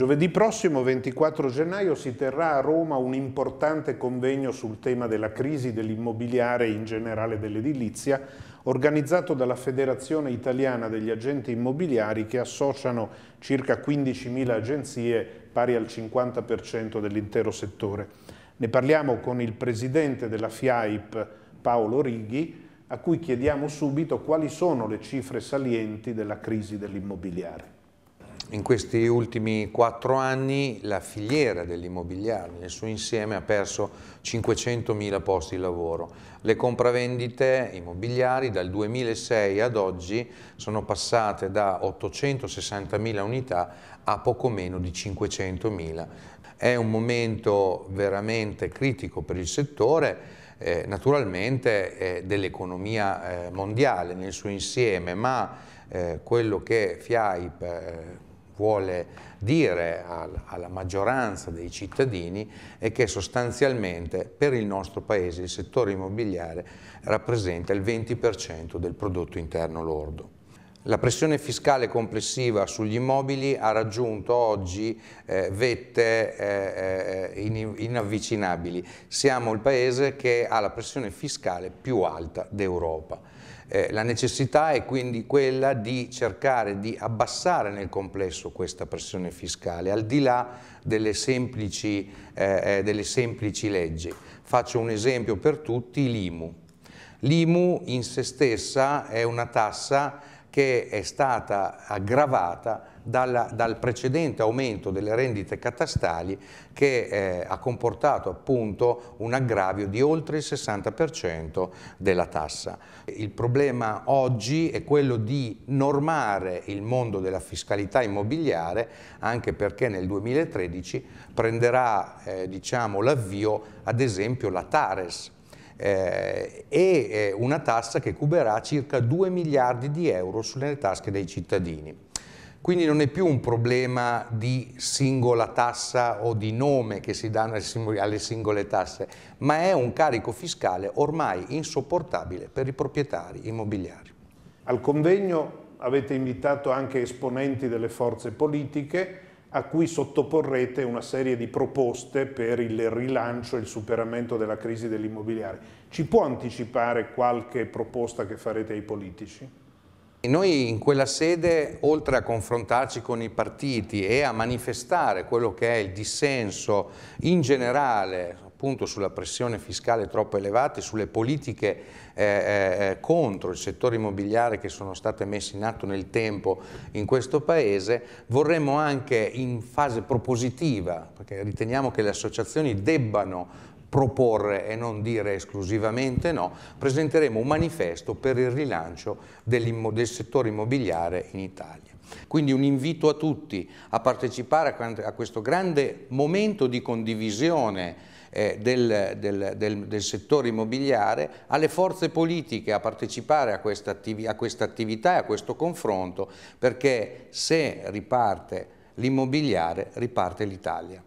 Giovedì prossimo, 24 gennaio, si terrà a Roma un importante convegno sul tema della crisi dell'immobiliare e in generale dell'edilizia, organizzato dalla Federazione Italiana degli Agenti Immobiliari che associano circa 15.000 agenzie pari al 50% dell'intero settore. Ne parliamo con il presidente della FIAIP, Paolo Righi, a cui chiediamo subito quali sono le cifre salienti della crisi dell'immobiliare in questi ultimi quattro anni la filiera dell'immobiliare nel suo insieme ha perso 500.000 posti di lavoro. Le compravendite immobiliari dal 2006 ad oggi sono passate da 860.000 unità a poco meno di 500.000. È un momento veramente critico per il settore, eh, naturalmente eh, dell'economia eh, mondiale nel suo insieme, ma eh, quello che FIAIP eh, vuole dire alla maggioranza dei cittadini è che sostanzialmente per il nostro paese il settore immobiliare rappresenta il 20% del prodotto interno lordo. La pressione fiscale complessiva sugli immobili ha raggiunto oggi eh, vette eh, eh inavvicinabili. Siamo il paese che ha la pressione fiscale più alta d'Europa. Eh, la necessità è quindi quella di cercare di abbassare nel complesso questa pressione fiscale, al di là delle semplici, eh, eh, delle semplici leggi. Faccio un esempio per tutti, l'IMU. L'IMU in se stessa è una tassa che è stata aggravata dalla, dal precedente aumento delle rendite catastali che eh, ha comportato appunto un aggravio di oltre il 60% della tassa. Il problema oggi è quello di normare il mondo della fiscalità immobiliare anche perché nel 2013 prenderà eh, diciamo, l'avvio ad esempio la Tares eh, e eh, una tassa che cuberà circa 2 miliardi di euro sulle tasche dei cittadini. Quindi non è più un problema di singola tassa o di nome che si danno alle singole tasse, ma è un carico fiscale ormai insopportabile per i proprietari immobiliari. Al convegno avete invitato anche esponenti delle forze politiche, a cui sottoporrete una serie di proposte per il rilancio e il superamento della crisi dell'immobiliare. Ci può anticipare qualche proposta che farete ai politici? Noi in quella sede, oltre a confrontarci con i partiti e a manifestare quello che è il dissenso in generale appunto sulla pressione fiscale troppo elevata e sulle politiche eh, eh, eh contro il settore immobiliare che sono state messe in atto nel tempo in questo Paese, vorremmo anche in fase propositiva, perché riteniamo che le associazioni debbano proporre e non dire esclusivamente no, presenteremo un manifesto per il rilancio del settore immobiliare in Italia. Quindi un invito a tutti a partecipare a questo grande momento di condivisione eh, del, del, del, del, settore immobiliare, alle forze politiche a partecipare a questa, attivi, a questa attività e a questo confronto, perché se riparte l'immobiliare riparte l'Italia.